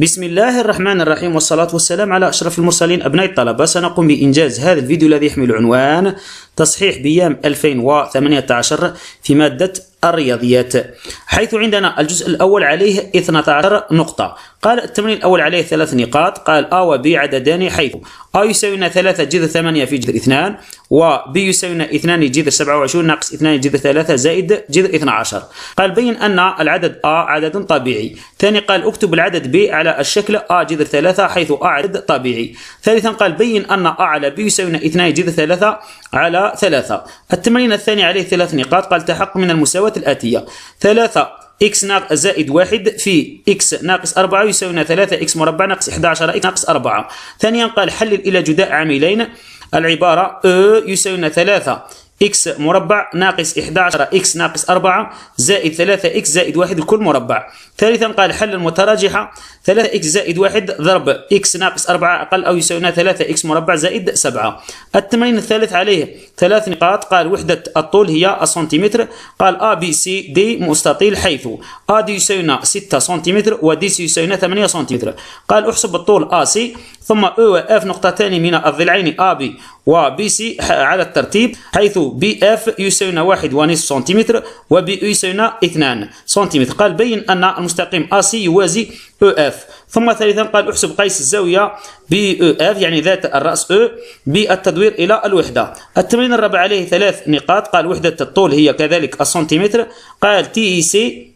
بسم الله الرحمن الرحيم والصلاة والسلام على أشرف المرسلين أبناء الطلبة سنقوم بإنجاز هذا الفيديو الذي يحمل عنوان تصحيح بيام 2018 في مادة الرياضيات حيث عندنا الجزء الأول عليه 12 نقطة قال التمرين الأول عليه ثلاث نقاط قال A و B عددان حيث A يساوينا 3 جذر 8 في جذر 2 و B يساوينا 2 جذر 27 ناقص 2 جذر 3 زائد جذر 12 قال بين أن العدد A عدد طبيعي ثاني قال اكتب العدد B على الشكل A جذر 3 حيث A عدد طبيعي ثالثا قال بين أن A على B يساوينا 2 جذر 3 على 3 التمرين الثاني عليه ثلاث نقاط قال تحقق من المساواة الأدوات الآتية ثلاثة x زائد 1 في اكس ناقص 4 يساوينا 3 اكس مربع ناقص 11 اكس ناقص 4 ثانيا قال حلل إلى جداء عاملين العبارة او يساوينا 3 اكس مربع ناقص 11 اكس ناقص 4 زائد 3 اكس زائد 1 الكل مربع ثالثا قال حل المتراجحة 3 اكس زائد 1 ضرب اكس ناقص 4 اقل او يساوينا 3 اكس مربع زائد 7 التمرين الثالث عليه ثلاث نقاط قال وحدة الطول هي السنتيمتر قال ا بي سي دي مستطيل حيث ا دي يساوينا 6 سنتيمتر ودي سي يساوينا 8 سنتيمتر قال احسب الطول ا سي ثم او e اف نقطتان من الضلعين ا بي وبي سي على الترتيب حيث بي اف يساوينا 1 ونصف سنتيمتر وبي يساوينا 2 سنتيمتر قال بين ان المستقيم ا سي يوازي او e اف ثم ثالثا قال احسب قيس الزاويه بي او اف يعني ذات الراس او e بالتدوير الى الوحده التمرين الرابع عليه ثلاث نقاط قال وحده الطول هي كذلك السنتيمتر قال تي اي سي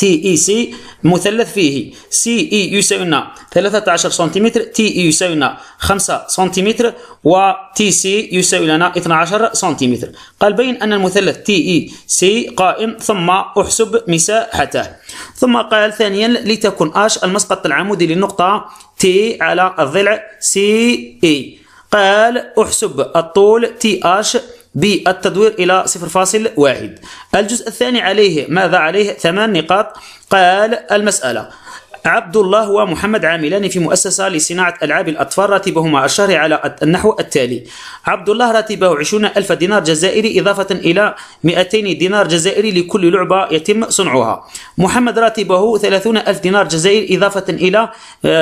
تي اي سي مثلث فيه سي اي e يساوينا 13 سنتيمتر تي اي e يساوينا 5 سنتيمتر و تي سي يساوي لنا 12 سنتيمتر قال بين ان المثلث تي اي سي قائم ثم احسب مساحته ثم قال ثانيا لتكن اش المسقط العمودي للنقطه تي على الضلع سي اي e. قال احسب الطول تي اش بالتدوير إلى 0.1 الجزء الثاني عليه ماذا عليه ثمان نقاط قال المسألة عبد الله ومحمد عاملان في مؤسسة لصناعة ألعاب الأطفال راتبهما الشهري على النحو التالي عبد الله راتبه 20 ألف دينار جزائري إضافة إلى 200 دينار جزائري لكل لعبة يتم صنعها محمد راتبه 30 ألف دينار جزائري إضافة إلى 100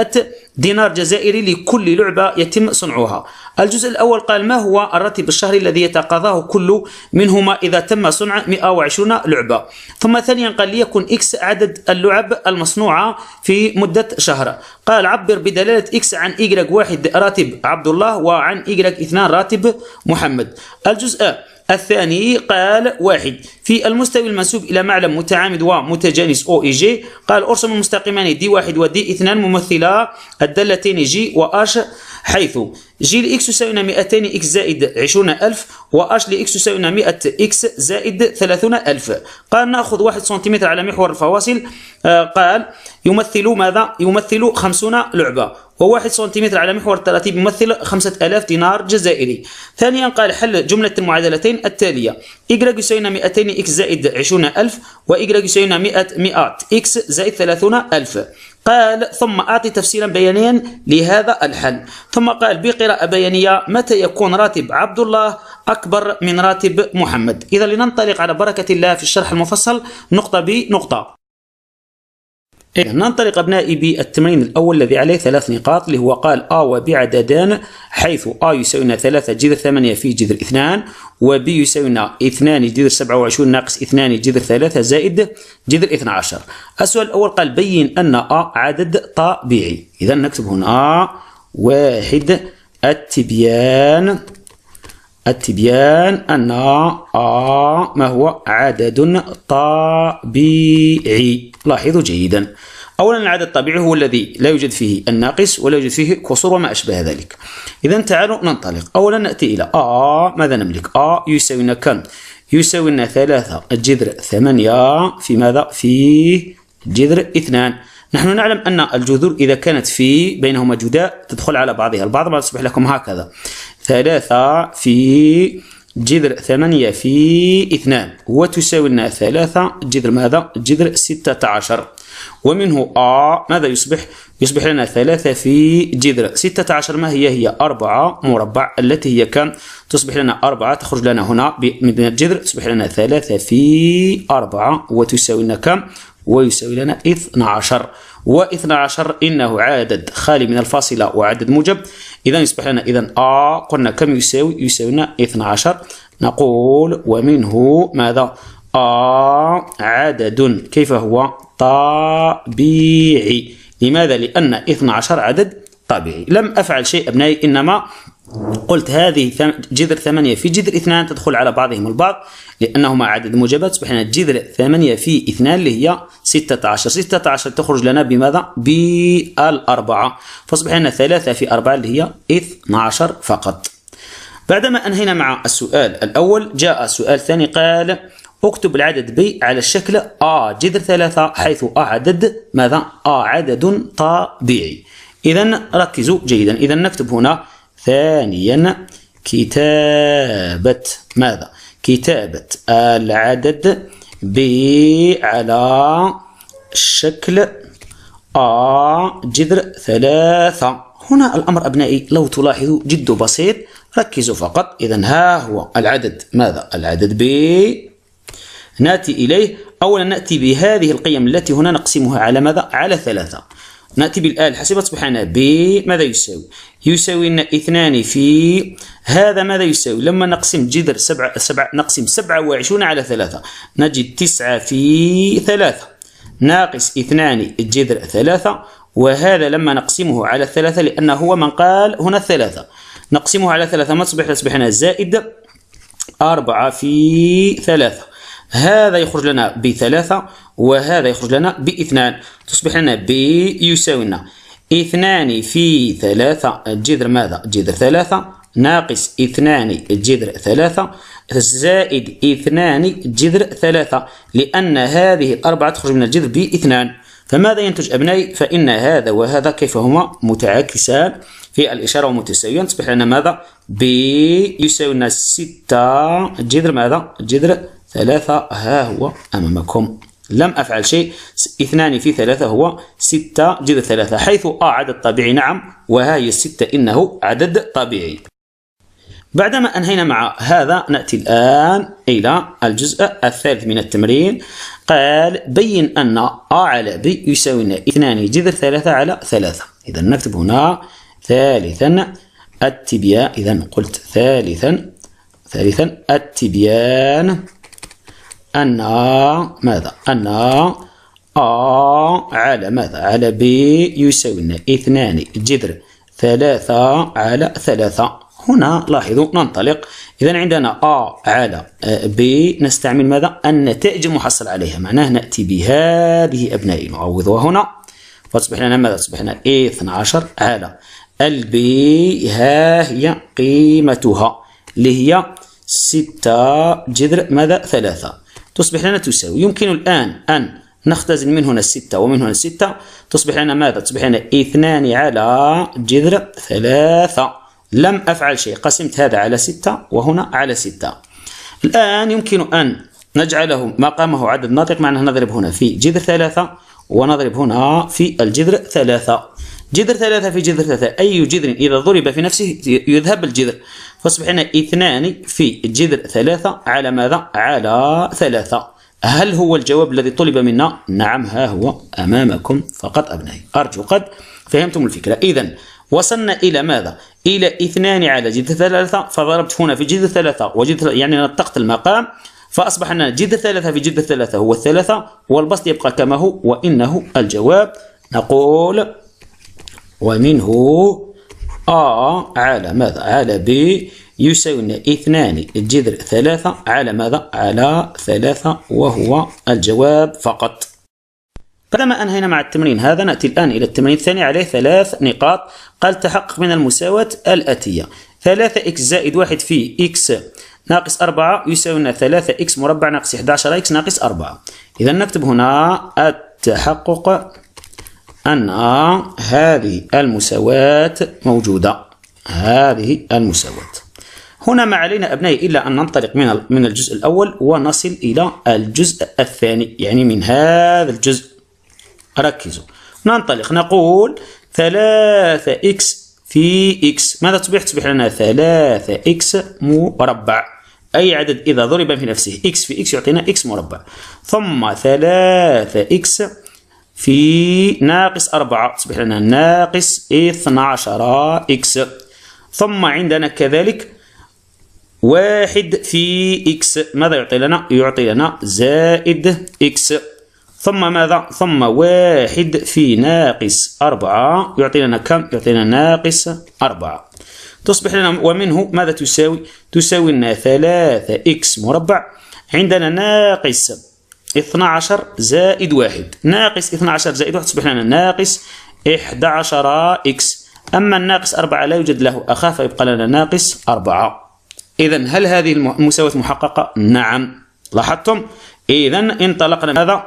آه، دينار جزائري لكل لعبة يتم صنعها الجزء الأول قال ما هو الراتب الشهري الذي يتقاضاه كل منهما إذا تم صنع 120 لعبة ثم ثانيا قال ليكن إكس عدد اللعب المصنوعة في مدة شهر قال عبر بدلالة إكس عن إيجريك واحد راتب عبد الله وعن إيجريك اثنان راتب محمد الجزء الثاني قال واحد في المستوي المنسوب إلى معلم متعامد ومتجانس أو إي جي قال أرسم المستقيمان دي واحد ودي اثنان ممثلا الدالتين جي وأش حيث جي لإكس يساوينا 200 إكس زائد 20000 وأش لإكس يساوينا 100 إكس زائد 30000 قال نأخذ 1 سنتيمتر على محور الفواصل آه قال يمثل ماذا؟ يمثل 50 لعبة و1 سنتيمتر على محور التراتيب يمثل 5000 دينار جزائري ثانيا قال حل جملة المعادلتين التالية y يساوينا 200 x زائد 20000 و y يساوينا 100 100 x زائد 30000 قال ثم أعطي تفسيرا بيانيا لهذا الحل ثم قال بقراءة بيانية متى يكون راتب عبد الله أكبر من راتب محمد إذا لننطلق على بركة الله في الشرح المفصل نقطة بنقطة إيه ننطلق أبنائي بالتمرين الأول الذي عليه ثلاث نقاط اللي هو قال آ وبعددان حيث آ يساوينا ثلاثة جذر ثمانية في جذر اثنان وبي يساوينا اثنان جذر سبعة وعشرون ناقص اثنان جذر ثلاثة زائد جذر اثنى عشر السؤال الأول قال بين أن آ عدد طبيعي إذا نكتب هنا آ واحد التبيان التبيان أن آ ما هو عدد طبيعي لاحظوا جيدا أولا العدد الطبيعي هو الذي لا يوجد فيه الناقص ولا يوجد فيه كسور وما أشبه ذلك إذا تعالوا ننطلق أولا نأتي إلى آ ماذا نملك آ يساوي لنا كم يساوي لنا ثلاثة الجذر ثمانية في ماذا في جذر اثنان نحن نعلم أن الجذور إذا كانت في بينهما جداء تدخل على بعضها البعض ما تصبح لكم هكذا ثلاثة في جذر ثمانية في اثنان وتساوي لنا ثلاثة جذر ماذا؟ جذر ستة عشر ومنه أ ماذا يصبح؟ يصبح لنا ثلاثة في جذر ستة عشر ما هي هي أربعة مربع التي هي كم؟ تصبح لنا أربعة تخرج لنا هنا من الجذر تصبح لنا ثلاثة في أربعة وتساوي لنا كم؟ ويساوي لنا 12 و12 إنه عدد خالي من الفاصلة وعدد موجب إذا يصبح لنا إذا آ قلنا كم يساوي يساوي لنا 12 نقول ومنه ماذا آ عدد كيف هو طبيعي لماذا لأن 12 عدد طبيعي لم أفعل شيء أبنائي إنما قلت هذه جذر ثمانية في جذر اثنان تدخل على بعضهم البعض لأنهما عدد موجبات سبحان جذر ثمانية في اثنان اللي هي 16 16 تخرج لنا بماذا؟ بالأربعة فأصبح ثلاثة في أربعة اللي هي 12 فقط بعدما أنهينا مع السؤال الأول جاء سؤال ثاني قال اكتب العدد بي على الشكل أ جذر ثلاثة حيث أ عدد ماذا؟ أ عدد طبيعي إذا ركزوا جيدا إذا نكتب هنا ثانيا كتابة ماذا؟ كتابة العدد ب على شكل أ جذر ثلاثة هنا الأمر أبنائي لو تلاحظوا جد بسيط ركزوا فقط إذا ها هو العدد ماذا؟ العدد ب نأتي إليه أولا نأتي بهذه القيم التي هنا نقسمها على ماذا؟ على ثلاثة نأتي بالآلة حسب تصبح لنا ب ماذا يساوي؟ يساوي لنا اثنان في هذا ماذا يساوي؟ لما نقسم جذر سبعة سبعة نقسم سبعة وعشرون على ثلاثة نجد تسعة في ثلاثة ناقص اثنان جذر ثلاثة وهذا لما نقسمه على الثلاثة لأن هو من قال هنا الثلاثة نقسمه على ثلاثة ما تصبح تصبح لنا زائد أربعة في ثلاثة هذا يخرج لنا بثلاثة وهذا يخرج لنا باثنان تصبح لنا ب يساوي لنا اثنان في ثلاثة جذر ماذا جذر ثلاثة ناقص اثنان جذر ثلاثة زائد اثنان جذر ثلاثة لأن هذه الأربعة تخرج من الجذر باثنان فماذا ينتج أبنائي فإن هذا وهذا كيف هما متعاكسان في الإشارة ومتساويان تصبح لنا ماذا ب يساوي لنا ستة جذر ماذا جذر ثلاثة ها هو أمامكم لم أفعل شيء اثنان في ثلاثة هو ستة جذر ثلاثة حيث آ عدد طبيعي نعم وها هي الستة إنه عدد طبيعي بعدما أنهينا مع هذا نأتي الآن إلى الجزء الثالث من التمرين قال بين أن آ على ب يساوي اثنان جذر ثلاثة على ثلاثة إذا نكتب هنا ثالثا التبيان إذا قلت ثالثا ثالثا التبيان أن ماذا أن آ على ماذا على ب يساوي اثنان جذر ثلاثة على ثلاثة هنا لاحظوا ننطلق إذا عندنا أ على ب نستعمل ماذا النتائج المحصل عليها معناه نأتي بهذه أبنائي نعوضها هنا فتصبح لنا ماذا تصبح لنا اثنا عشر على البي ها هي قيمتها اللي هي ستة جذر ماذا ثلاثة تصبح لنا تساوي يمكن الآن أن نختزل من هنا الستة ومن هنا الستة تصبح لنا ماذا؟ تصبح لنا اثنان على جذر ثلاثة لم أفعل شيء قسمت هذا على ستة وهنا على ستة الآن يمكن أن نجعله ما قامه عدد ناطق معناه نضرب هنا في جذر ثلاثة ونضرب هنا في الجذر ثلاثة جذر ثلاثة في جذر ثلاثة أي جذر إذا ضرب في نفسه يذهب الجذر فاصبح هنا اثنان في جذر ثلاثة على ماذا؟ على ثلاثة هل هو الجواب الذي طلب منا؟ نعم ها هو أمامكم فقط أبنائي أرجو قد فهمتم الفكرة إذا وصلنا إلى ماذا؟ إلى اثنان على جذر ثلاثة فضربت هنا في جذر ثلاثة وجذر يعني نطقت المقام فأصبح أن جذر ثلاثة في جذر ثلاثة هو الثلاثة والبسط يبقى كما هو وإنه الجواب نقول ومنه أ على ماذا على ب يساوينا اثنان جذر ثلاثة على ماذا على ثلاثة وهو الجواب فقط فلما أنهينا مع التمرين هذا نأتي الآن إلى التمرين الثاني عليه ثلاث نقاط قال تحقق من المساواة الآتية 3 إكس زائد واحد في إكس ناقص أربعة يساوي لنا 3 إكس مربع ناقص 11 إكس ناقص أربعة إذا نكتب هنا التحقق أن هذه المساواة موجودة هذه المساواة هنا ما علينا أبنائي إلا أن ننطلق من من الجزء الأول ونصل إلى الجزء الثاني يعني من هذا الجزء ركزوا ننطلق نقول 3x في x ماذا تصبح؟ تصبح لنا 3x مربع أي عدد إذا ضرب في نفسه x في x يعطينا x مربع ثم 3x في ناقص 4 تصبح لنا ناقص 12 إكس ثم عندنا كذلك واحد في إكس ماذا يعطي لنا؟ يعطي لنا زائد إكس ثم ماذا؟ ثم واحد في ناقص أربعة يعطي لنا كم؟ يعطي لنا ناقص أربعة تصبح لنا ومنه ماذا تساوي؟ تساوي لنا ثلاثة إكس مربع عندنا ناقص 12 زائد 1 ناقص 12 زائد 1 تصبح لنا ناقص 11 إكس أما الناقص 4 لا يوجد له اخاف فيبقى لنا ناقص 4 إذا هل هذه المساواة محققة؟ نعم لاحظتم؟ إذا انطلقنا ماذا؟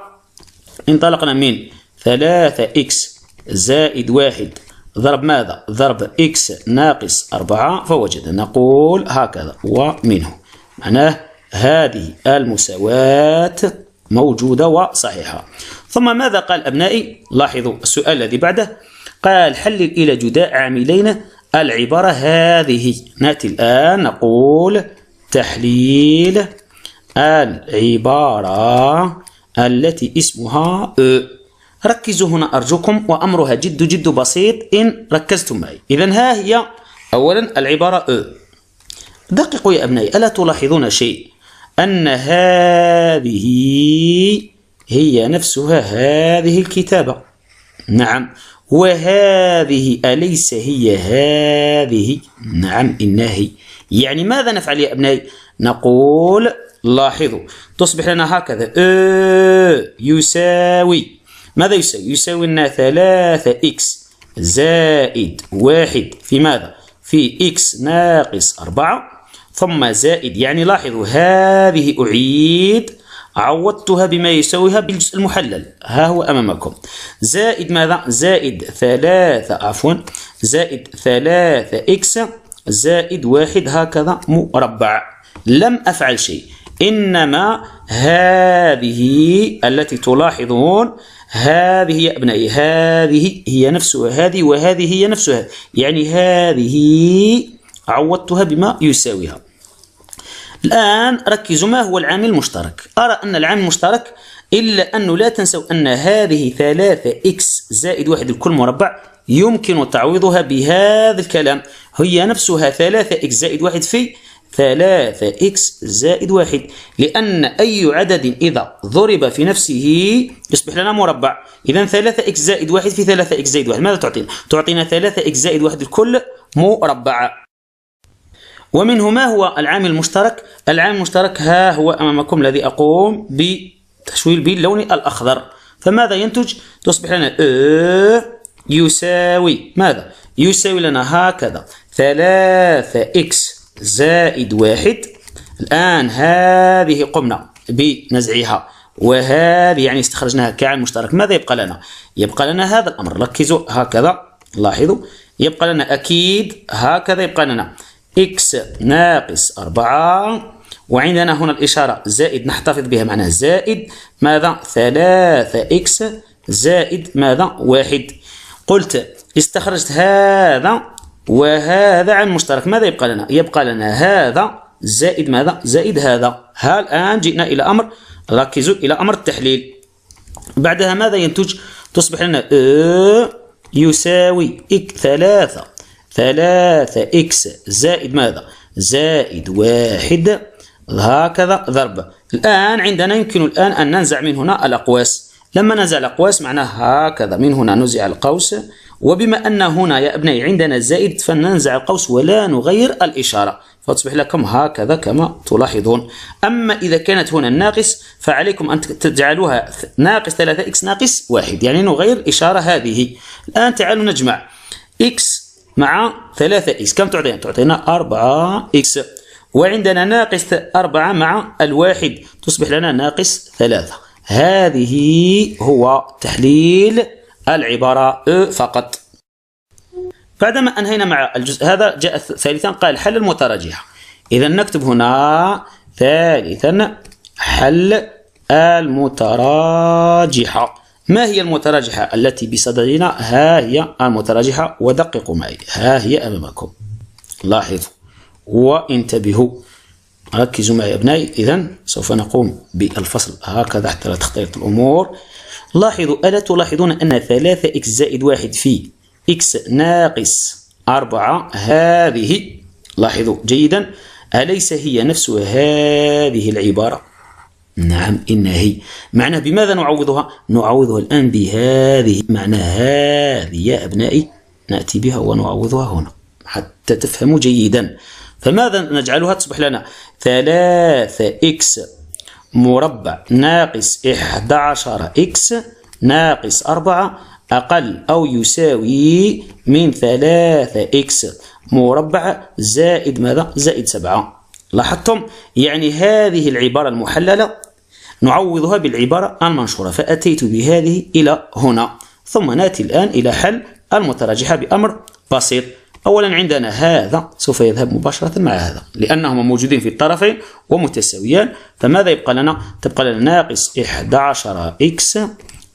انطلقنا من 3 إكس زائد 1 ضرب ماذا؟ ضرب إكس ناقص 4 فوجد نقول هكذا ومنه معناه هذه المساواة موجودة وصحيحة ثم ماذا قال أبنائي لاحظوا السؤال الذي بعده قال حلل إلى جداء عاملين العبارة هذه نأتي الآن نقول تحليل العبارة التي اسمها أ ركزوا هنا أرجوكم وأمرها جد جد بسيط إن ركزتم معي إذا ها هي أولا العبارة أ دققوا يا أبنائي ألا تلاحظون شيء أن هذه هي نفسها هذه الكتابة نعم وهذه أليس هي هذه نعم إنها يعني ماذا نفعل يا أبنائي نقول لاحظوا تصبح لنا هكذا يساوي ماذا يساوي يساوي لنا ثلاثة إكس زائد واحد في ماذا في إكس ناقص أربعة ثم زائد يعني لاحظوا هذه أعيد عوضتها بما يساويها بالجزء المحلل ها هو أمامكم زائد ماذا؟ زائد ثلاثة عفوا زائد ثلاثة إكس زائد واحد هكذا مربع لم أفعل شيء إنما هذه التي تلاحظون هذه يا أبنائي هذه هي نفسها هذه وهذه هي نفسها يعني هذه عوضتها بما يساويها الآن ركزوا ما هو العامل المشترك أرى أن العامل المشترك إلا أنه لا تنسوا أن هذه 3 إكس زائد واحد الكل مربع يمكن تعويضها بهذا الكلام هي نفسها 3 إكس زائد واحد في 3 إكس زائد واحد لأن أي عدد إذا ضرب في نفسه يصبح لنا مربع إذا 3 إكس زائد واحد في 3 إكس زائد واحد ماذا تعطينا؟ تعطينا 3 إكس زائد واحد الكل مربع ومنه ما هو العامل المشترك العامل المشترك ها هو أمامكم الذي أقوم بتشويل باللون الأخضر فماذا ينتج تصبح لنا يساوي ماذا يساوي لنا هكذا ثلاثة إكس زائد واحد الآن هذه قمنا بنزعها وهذه يعني استخرجناها كعامل مشترك ماذا يبقى لنا يبقى لنا هذا الأمر ركزوا هكذا لاحظوا يبقى لنا أكيد هكذا يبقى لنا إكس ناقص أربعة وعندنا هنا الإشارة زائد نحتفظ بها معناها زائد ماذا ثلاثة إكس زائد ماذا واحد قلت استخرجت هذا وهذا عن مشترك ماذا يبقى لنا يبقى لنا هذا زائد ماذا زائد هذا ها الآن جئنا إلى أمر ركزوا إلى أمر التحليل بعدها ماذا ينتج تصبح لنا أه يساوي إك ثلاثة ثلاثة إكس زائد ماذا؟ زائد واحد هكذا ضربة الآن عندنا يمكن الآن أن ننزع من هنا الأقواس لما نزع الأقواس معناه هكذا من هنا نزع القوس وبما أن هنا يا أبنائي عندنا زائد فننزع القوس ولا نغير الإشارة فتصبح لكم هكذا كما تلاحظون أما إذا كانت هنا الناقص فعليكم أن تجعلوها ناقص 3x ناقص واحد يعني نغير الإشارة هذه الآن تعالوا نجمع إكس مع 3 إكس كم تعطينا؟ تعطينا 4 إكس وعندنا ناقص 4 مع الواحد تصبح لنا ناقص 3 هذه هو تحليل العبارة فقط بعدما أنهينا مع الجزء هذا جاء ثالثا قال حل المتراجعة إذا نكتب هنا ثالثا حل المتراجحة ما هي المتراجحة التي بصددنا ها هي المتراجحة ودققوا معي ها هي أمامكم لاحظوا وانتبهوا ركزوا معي أبنائي إذا سوف نقوم بالفصل هكذا حتى لا تختلط الأمور لاحظوا ألا تلاحظون أن 3 إكس زائد واحد في إكس ناقص 4 هذه لاحظوا جيدا أليس هي نفس هذه العبارة نعم إن هي معنى بماذا نعوضها نعوضها الآن بهذه معنى هذه يا أبنائي نأتي بها ونعوضها هنا حتى تفهموا جيدا فماذا نجعلها تصبح لنا ثلاثة إكس مربع ناقص 11 إكس ناقص 4 أقل أو يساوي من 3 إكس مربع زائد ماذا؟ زائد 7 لاحظتم؟ يعني هذه العبارة المحللة نعوضها بالعبارة المنشورة فأتيت بهذه إلى هنا ثم نأتي الآن إلى حل المتراجحة بأمر بسيط أولا عندنا هذا سوف يذهب مباشرة مع هذا لأنهما موجودين في الطرفين ومتساويان فماذا يبقى لنا؟ تبقى لنا ناقص 11 إكس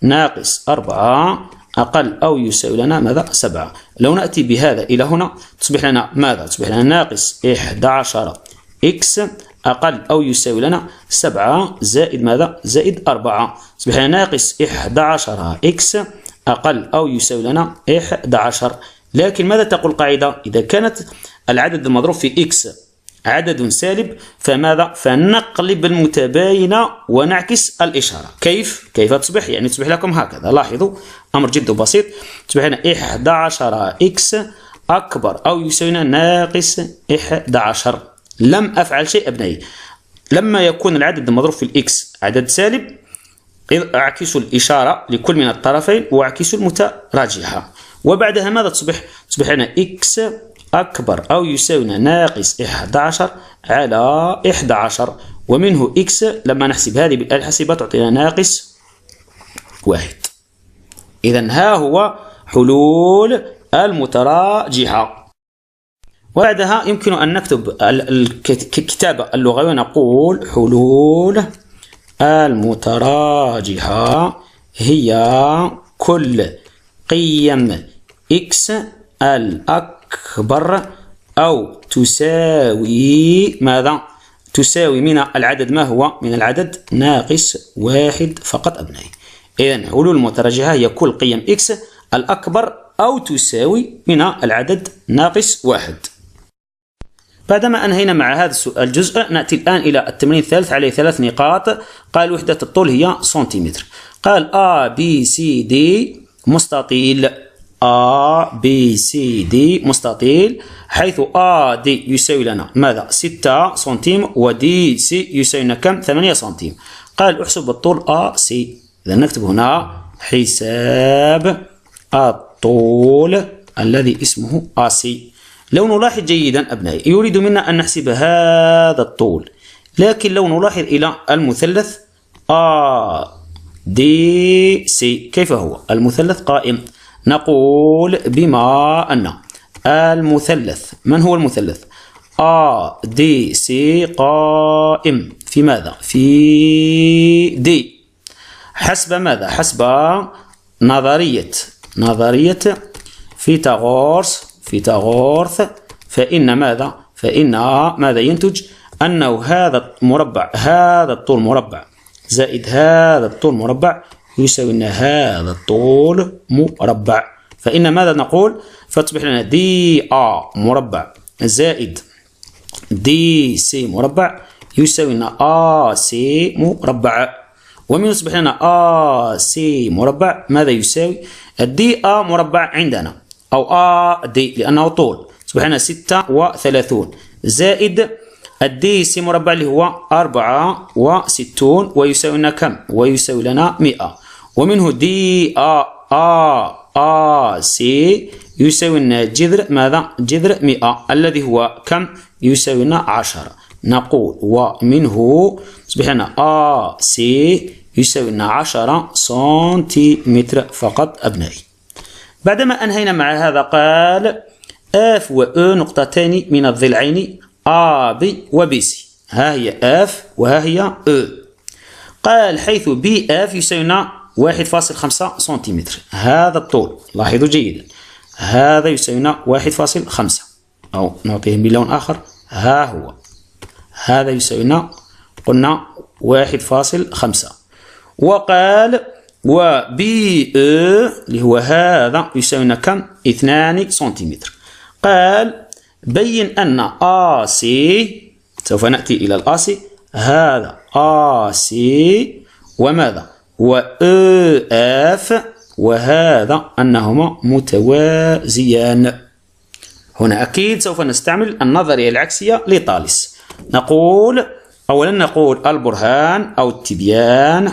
ناقص 4 أقل أو يساوي لنا ماذا؟ 7 لو نأتي بهذا إلى هنا تصبح لنا ماذا؟ تصبح لنا ناقص 11 إكس أقل أو يساوي لنا 7 زائد ماذا زائد 4 أصبح ناقص ناقص 11 إكس أقل أو يساوي لنا 11 لكن ماذا تقول القاعدة إذا كانت العدد المضروب في إكس عدد سالب فماذا فنقلب المتباينة ونعكس الإشارة كيف كيف تصبح يعني تصبح لكم هكذا لاحظوا أمر جد بسيط تصبح لنا 11 إكس أكبر أو يساوي لنا ناقص 11 لم أفعل شيء أبنائي لما يكون العدد المضروب في الإكس عدد سالب أعكس الإشارة لكل من الطرفين وأعكس المتراجحة وبعدها ماذا تصبح؟ تصبح هنا إكس أكبر أو يساوي ناقص 11 على 11 ومنه إكس لما نحسب هذه بالحسبة تعطينا ناقص واحد إذا ها هو حلول المتراجحة وبعدها يمكن أن نكتب الكتابة اللغوية نقول حلول المتراجحة هي كل قيم إكس الأكبر أو تساوي ماذا؟ تساوي من العدد ما هو؟ من العدد ناقص واحد فقط أبنائي إذا حلول المتراجحة هي كل قيم إكس الأكبر أو تساوي من العدد ناقص واحد بعدما أنهينا مع هذا الجزء نأتي الآن إلى التمرين الثالث عليه ثلاث نقاط قال وحدة الطول هي سنتيمتر قال A B C D مستطيل A B C D مستطيل حيث A D يساوي لنا ماذا 6 سنتيم و D C يساوي لنا كم 8 سنتيم قال احسب الطول A C إذا نكتب هنا حساب الطول الذي اسمه C لو نلاحظ جيدا أبنائي يريد منا أن نحسب هذا الطول لكن لو نلاحظ إلى المثلث آ دي سي كيف هو المثلث قائم نقول بما أن المثلث من هو المثلث آ دي سي قائم في ماذا في دي حسب ماذا حسب نظرية نظرية فيثاغورس في تغورث فإن ماذا فإن ماذا ينتج أنه هذا المربع هذا الطول مربع زائد هذا الطول مربع يساوي لنا هذا الطول مربع فإن ماذا نقول فتصبح لنا دي آ مربع زائد دي سي مربع يساوي لنا آ سي مربع ومن يصبح لنا آ سي مربع ماذا يساوي الدي آ مربع عندنا أو آ دي لأنه طول يصبح لنا 36 زائد الدي سي مربع اللي هو 64 ويساوي لنا كم؟ ويساوي لنا 100 ومنه دي آ آ آ سي يساوي لنا جذر ماذا؟ جذر 100 الذي هو كم؟ يساوي لنا 10 نقول ومنه يصبح لنا آ سي يساوي لنا 10 سنتيمتر فقط أبنائي بعدما أنهينا مع هذا قال اف و او نقطتان من الضلعين ا بي B سي ها هي اف وها هي او قال حيث بي اف يساوينا 1.5 سنتيمتر هذا الطول لاحظوا جيدا هذا يساوينا 1.5 أو نعطيه بلون آخر ها هو هذا يساوينا قلنا 1.5 وقال بي او اللي هو هذا يساوينا كم؟ 2 سنتيمتر قال بين أن آ سي سوف نأتي إلى الآسي هذا ا سي وماذا؟ و اف وهذا أنهما متوازيان هنا أكيد سوف نستعمل النظرية العكسية لطالس نقول أولا نقول البرهان أو التبيان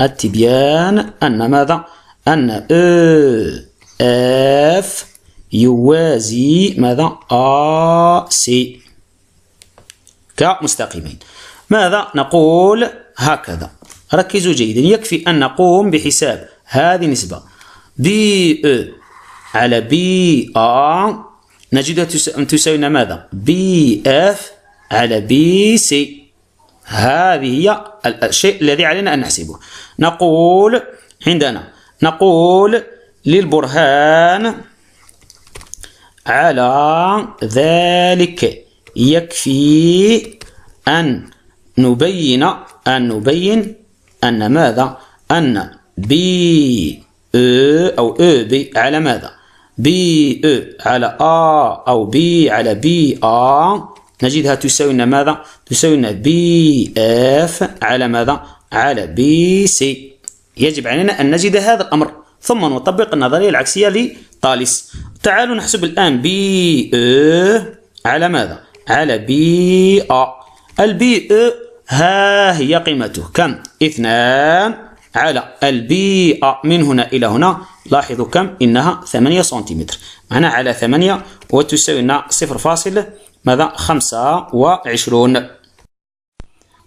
التبيان أن ماذا؟ أن اف يوازي ماذا؟ ا سي كمستقيمين ماذا نقول هكذا ركزوا جيدا يكفي أن نقوم بحساب هذه نسبة دي او على بي ا نجدها تساوينا ماذا بي اف على بي سي هذه هي الشيء الذي علينا أن نحسبه نقول عندنا نقول للبرهان على ذلك يكفي أن نبين أن نبين أن ماذا أن بي أو أو بي على ماذا بي أو على أ أو بي على بي أ نجدها تساوي ماذا تساوي بي اف على ماذا على بي سي يجب علينا أن نجد هذا الأمر ثم نطبق النظرية العكسية لطالس تعالوا نحسب الآن بي إيه e على ماذا؟ على بي أ البي إيه ها هي قيمته كم؟ اثنان على البي أ من هنا إلى هنا لاحظوا كم؟ إنها 8 سنتيمتر معنا على 8 وتساوي لنا صفر فاصل ماذا؟ 25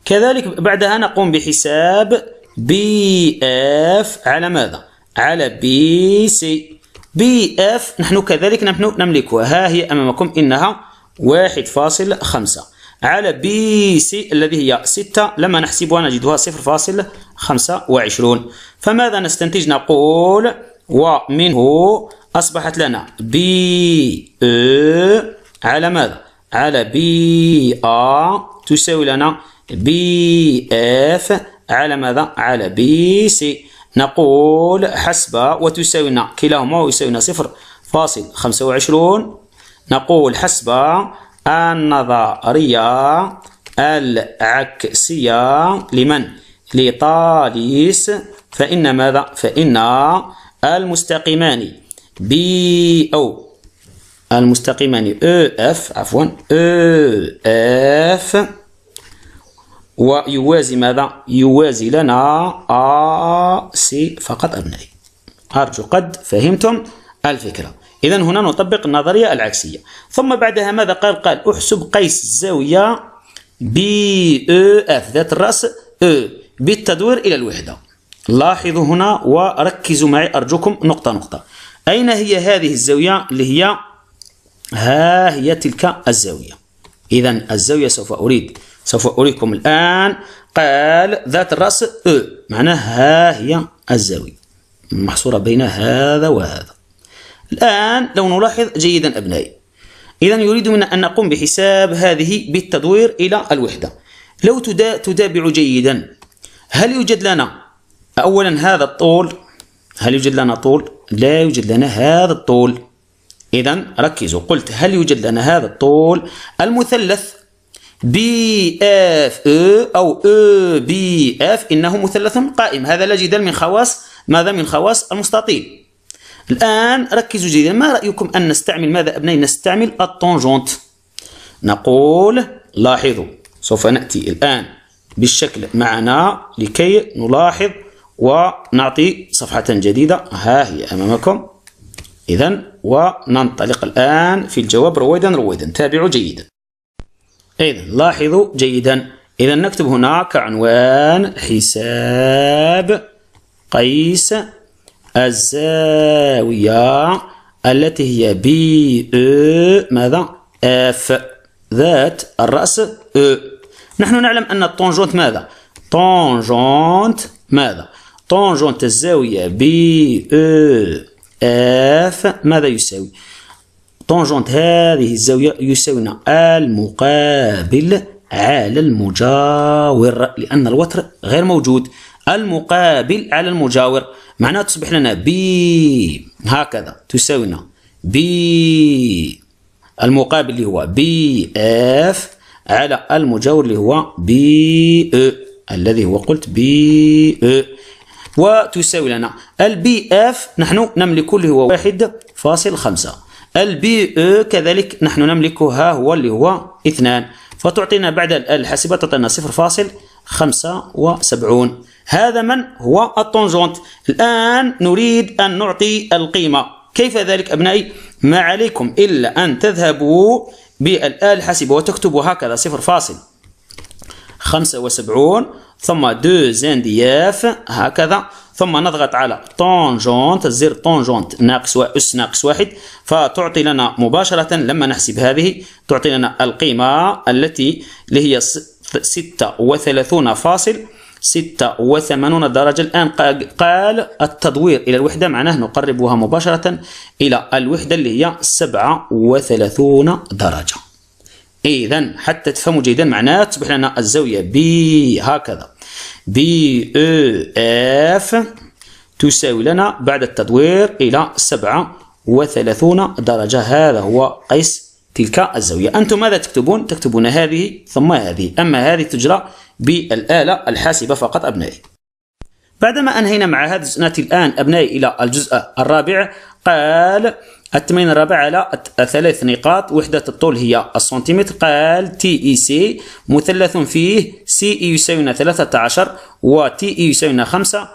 كذلك بعدها نقوم بحساب بي اف على ماذا؟ على بي سي بي اف نحن كذلك نحن نملكها ها هي أمامكم إنها 1.5 على بي سي الذي هي 6 لما نحسبها نجدها 0.25 فماذا نستنتج نقول ومنه أصبحت لنا بي e على ماذا؟ على بي آ تساوي لنا بي اف على ماذا على بي سي نقول حسب وتساوينا كلاهما يساوينا صفر فاصل خمسة وعشرون نقول حسب النظرية العكسية لمن لطاليس فإن ماذا فإن المستقيمان بي أو المستقيمان أو e أف عفوا أو e أف ويوازي ماذا؟ يوازي لنا A C فقط أبنائي أرجو قد فهمتم الفكرة إذا هنا نطبق النظرية العكسية ثم بعدها ماذا قال؟ قال أحسب قيس الزاوية بي او اف ذات الرأس او بالتدوير إلى الوحدة لاحظوا هنا وركزوا معي أرجوكم نقطة نقطة أين هي هذه الزاوية اللي هي ها هي تلك الزاوية إذا الزاوية سوف أريد سوف أريكم الآن قال ذات الرأس أ معناها ها هي الزاوية محصورة بين هذا وهذا الآن لو نلاحظ جيدا أبنائي إذا يريد منا أن نقوم بحساب هذه بالتدوير إلى الوحدة لو تتابع جيدا هل يوجد لنا أولا هذا الطول هل يوجد لنا طول؟ لا يوجد لنا هذا الطول إذا ركزوا قلت هل يوجد لنا هذا الطول المثلث بي اف او او او بي اف انه مثلث قائم هذا لا جدال من خواص ماذا من خواص المستطيل الان ركزوا جيدا ما رايكم ان نستعمل ماذا ابنائي نستعمل التونجونت نقول لاحظوا سوف ناتي الان بالشكل معنا لكي نلاحظ ونعطي صفحة جديدة ها هي أمامكم إذا وننطلق الآن في الجواب رويدا رويدا تابعوا جيدا إذا لاحظوا جيدا إذا نكتب هناك عنوان حساب قيس الزاوية التي هي بي أو e، ماذا اف ذات الرأس أو e. نحن نعلم أن الطونجونت ماذا طونجونت ماذا طونجونت الزاوية بي أو اف ماذا يساوي طونجونت هذه الزاوية يساوينا المقابل على المجاور لأن الوتر غير موجود المقابل على المجاور معناها تصبح لنا بي هكذا تساوينا بي المقابل اللي هو بي اف على المجاور اللي هو بي او الذي هو قلت بي او وتساوي لنا البي اف نحن نملك اللي هو واحد فاصل خمسه البي او كذلك نحن نملكها هو اللي هو اثنان فتعطينا بعد الحاسبة تعطينا صفر فاصل خمسة وسبعون هذا من هو التونجونت الآن نريد أن نعطي القيمة كيف ذلك أبنائي ما عليكم إلا أن تذهبوا بالآلة الحاسبة وتكتبوا هكذا صفر فاصل خمسة وسبعون ثم دو زين دياف هكذا ثم نضغط على طانجونت الزر طانجونت ناقص اس ناقص واحد فتعطي لنا مباشرة لما نحسب هذه تعطي لنا القيمة التي اللي هي ستة وثلاثون فاصل ستة وثمانون درجة الآن قال التدوير إلى الوحدة معناه نقربها مباشرة إلى الوحدة اللي هي سبعة وثلاثون درجة إذا حتى تفهموا جيدا معناه تصبح لنا الزاوية بي هكذا بي او اف تساوي لنا بعد التدوير إلى 37 درجة هذا هو قيس تلك الزاوية أنتم ماذا تكتبون؟ تكتبون هذه ثم هذه أما هذه تجرى بالآلة الحاسبة فقط أبنائي بعدما أنهينا مع هذا نأتي الآن أبنائي إلى الجزء الرابع قال التمرين الرابع على ثلاث نقاط وحدة الطول هي السنتيمتر قال تي اي سي مثلث فيه سي اي يساوينا 13 تي اي يساوينا 5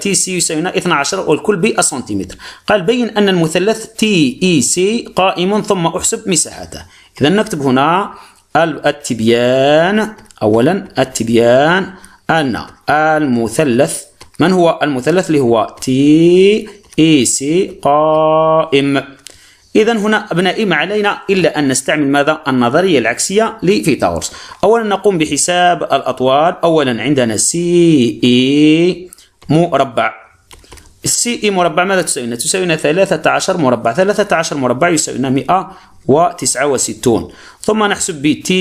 تي سي يساوينا 12 والكل بالسنتيمتر قال بين أن المثلث تي اي سي قائم ثم أحسب مساحته إذا نكتب هنا التبيان أولا التبيان أن المثلث من هو المثلث اللي هو تي اي سي قائم إذا هنا أبنائي ما علينا إلا أن نستعمل ماذا؟ النظرية العكسية لفيثاغورس أولا نقوم بحساب الأطوال أولا عندنا سي إي e مربع السي إي e مربع ماذا تساوينا؟ تساوينا 13 مربع 13 مربع يساوينا 169 ثم نحسب ب تي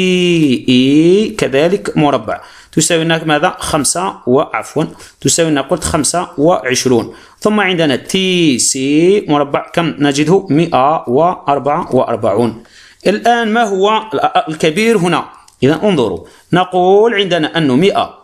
إي e كذلك مربع تساوي لنا ماذا خمسة وعفوا تساوي لنا قلت خمسة وعشرون ثم عندنا تي سي مربع كم نجده مئة وأربعة وأربعون الآن ما هو الكبير هنا إذا انظروا نقول عندنا أنه مئة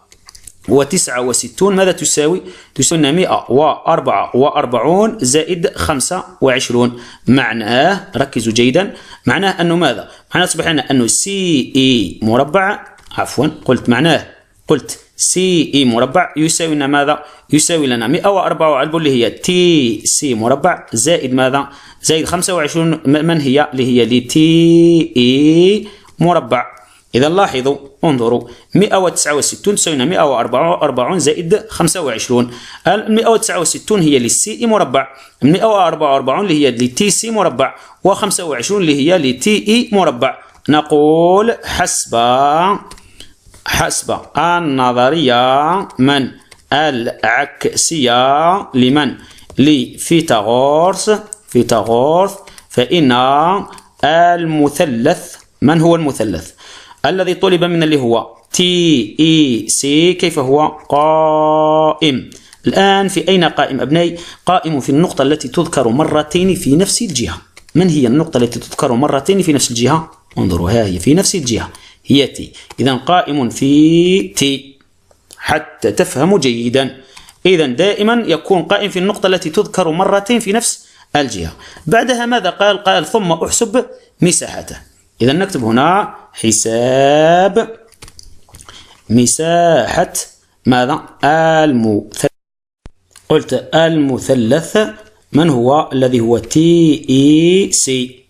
وتسعة وستون ماذا تساوي؟ تساوي لنا مئة وأربعة وأربعون زائد خمسة وعشرون معناه ركزوا جيدا معناه أنه ماذا؟ معناه أصبح لنا أنه سي إي e مربع عفوا قلت معناه قلت سي اي e مربع يساوي لنا ماذا؟ يساوي لنا 104 اللي هي تي سي مربع زائد ماذا؟ زائد 25 من هي؟ اللي هي لي تي اي مربع إذا لاحظوا انظروا 169 تساوي لنا 144 زائد 25 ال 169 هي للسي اي e مربع 144 اللي هي لتي سي مربع و25 اللي هي لتي اي e مربع نقول حسب حسب النظرية من العكسية لمن لفيتاغورس فيتاغورس فإن المثلث من هو المثلث الذي طلب من اللي هو تي اي سي كيف هو قائم الآن في أين قائم أبنائي قائم في النقطة التي تذكر مرتين في نفس الجهة من هي النقطة التي تذكر مرتين في نفس الجهة انظروا ها هي في نفس الجهة هي تي إذا قائم في تي حتى تفهم جيدا إذا دائما يكون قائم في النقطة التي تذكر مرتين في نفس الجهة بعدها ماذا قال؟ قال ثم أحسب مساحته إذا نكتب هنا حساب مساحة ماذا؟ المثلث قلت المثلث من هو الذي هو تي اي سي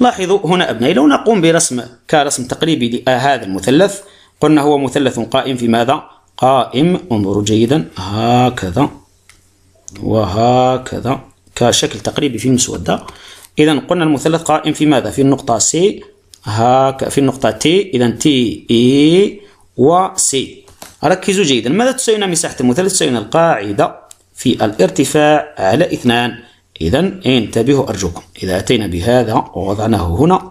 لاحظوا هنا أبنائي لو نقوم برسم كرسم تقريبي لهذا المثلث قلنا هو مثلث قائم في ماذا؟ قائم انظروا جيدا هكذا وهكذا كشكل تقريبي في المسودة إذا قلنا المثلث قائم في ماذا؟ في النقطة سي هك في النقطة تي إذا تي إي وسي ركزوا جيدا ماذا تساوينا مساحة المثلث؟ تساوينا القاعدة في الارتفاع على اثنان إذا انتبهوا أرجوكم إذا أتينا بهذا ووضعناه هنا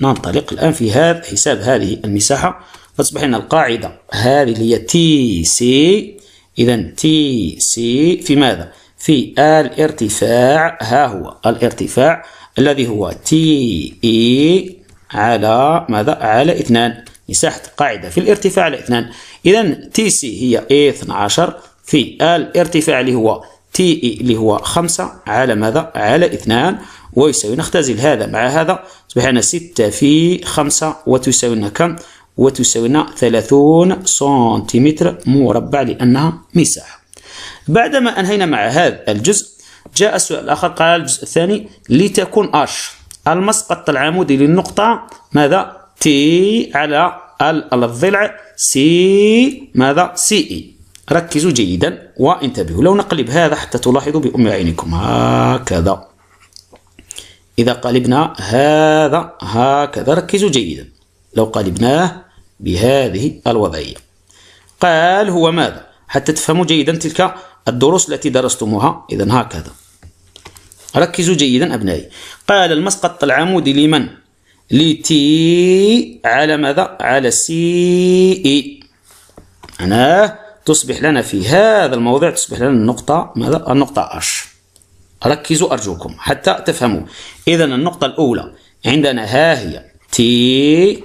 ننطلق الآن في هذا حساب هذه المساحة فأصبح لنا القاعدة هذه اللي هي تي سي إذا تي سي في ماذا؟ في الارتفاع ها هو الارتفاع الذي هو تي اي e على ماذا؟ على اثنان مساحة قاعدة في الارتفاع على اثنان إذا تي سي هي اثنى عشر في الارتفاع اللي هو تي اي e اللي هو 5 على ماذا على 2 ويساوي نختزل هذا مع هذا تصبح لنا 6 في 5 وتساوي لنا كم وتساوي لنا 30 سنتيمتر مربع لأنها مساحة بعدما أنهينا مع هذا الجزء جاء السؤال الآخر قال الجزء الثاني لتكون أش المسقط العمودي للنقطة ماذا تي على الضلع سي ماذا سي اي e. ركزوا جيدا وانتبهوا لو نقلب هذا حتى تلاحظوا بأم عينكم هكذا إذا قلبنا هذا هكذا ركزوا جيدا لو قلبناه بهذه الوضعية قال هو ماذا حتى تفهموا جيدا تلك الدروس التي درستموها إذا هكذا ركزوا جيدا أبنائي قال المسقط العمودي لمن لتي على ماذا على سي إي أنا تصبح لنا في هذا الموضع تصبح لنا النقطة ماذا؟ النقطة اش ركزوا أرجوكم حتى تفهموا إذا النقطة الأولى عندنا ها هي تي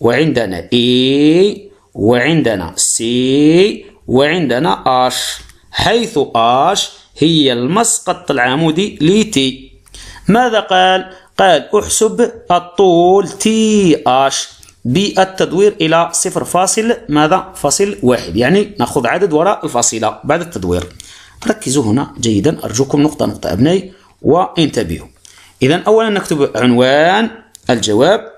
وعندنا إي e، وعندنا سي وعندنا اش حيث اش هي المسقط العمودي لتي ماذا قال؟ قال احسب الطول تي اش بالتدوير إلى صفر فاصل ماذا فاصل واحد يعني نأخذ عدد وراء الفاصلة بعد التدوير ركزوا هنا جيدا أرجوكم نقطة نقطة أبنائي وانتبهوا إذا أولا نكتب عنوان الجواب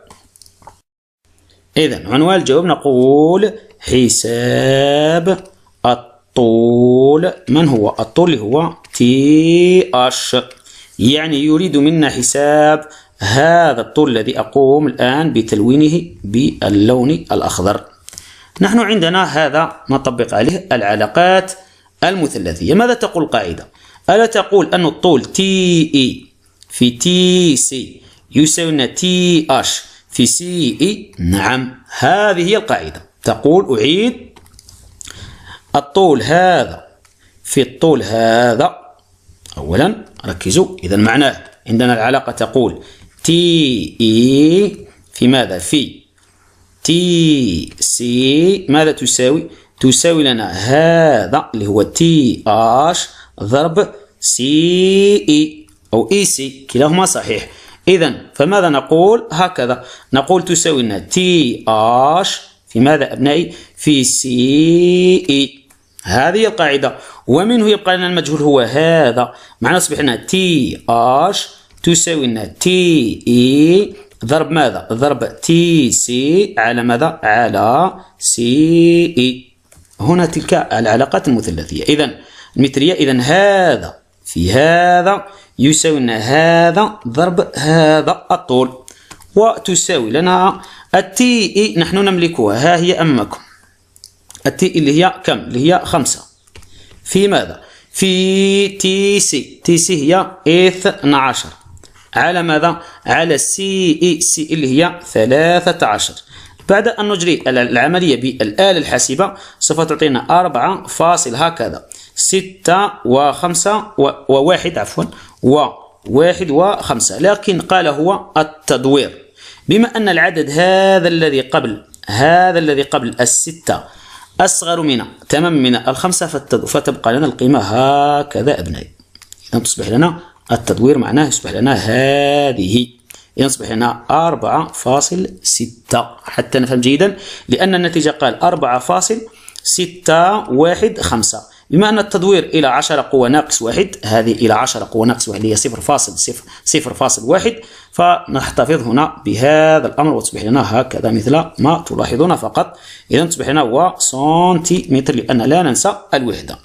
إذا عنوان الجواب نقول حساب الطول من هو الطول هو تي اش يعني يريد منا حساب هذا الطول الذي أقوم الآن بتلوينه باللون الأخضر نحن عندنا هذا نطبق عليه العلاقات المثلثية ماذا تقول القاعدة؟ ألا تقول أن الطول تي إي e في تي سي يساوي تي اش في سي اي e؟ نعم هذه هي القاعدة تقول أعيد الطول هذا في الطول هذا أولا ركزوا إذا معناه عندنا العلاقة تقول تي إي e في ماذا في تي سي ماذا تساوي تساوي لنا هذا اللي هو تي اش ضرب سي اي e او اي e سي كلاهما صحيح اذا فماذا نقول هكذا نقول تساوي لنا تي اش في ماذا ابنائي في سي اي هذه القاعده ومنه يبقى لنا المجهول هو هذا معنا اصبحنا تي اش تساوي لنا تي e اي ضرب ماذا ضرب تي سي على ماذا على سي اي e. هنا تلك العلاقات المثلثيه اذا المتريه اذا هذا في هذا يساوي لنا هذا ضرب هذا الطول وتساوي لنا التي اي e نحن نملكها ها هي امامكم التي اللي هي كم اللي هي خمسة في ماذا في تي سي تي سي هي 12 على ماذا؟ على سي اي سي اللي هي 13 بعد أن نجري العملية بالآلة الحاسبة سوف تعطينا أربعة فاصل هكذا ستة وخمسة وواحد عفوا وواحد وخمسة لكن قال هو التدوير بما أن العدد هذا الذي قبل هذا الذي قبل الستة أصغر من تمام من الخمسة فتبقى لنا القيمة هكذا أبنائي إذا تصبح لنا التدوير معناه يصبح لنا هذه يصبح هنا 4.6 حتى نفهم جيدا لأن النتيجة قال 4.615 بما أن التدوير إلى 10 قوة ناقص 1 هذه إلى 10 قوة ناقص 1 هي 0.0.1 فنحتفظ هنا بهذا الأمر وتصبح لنا هكذا مثل ما تلاحظون فقط إذا تصبح لنا هو سنتيمتر لأن لا ننسى الوحدة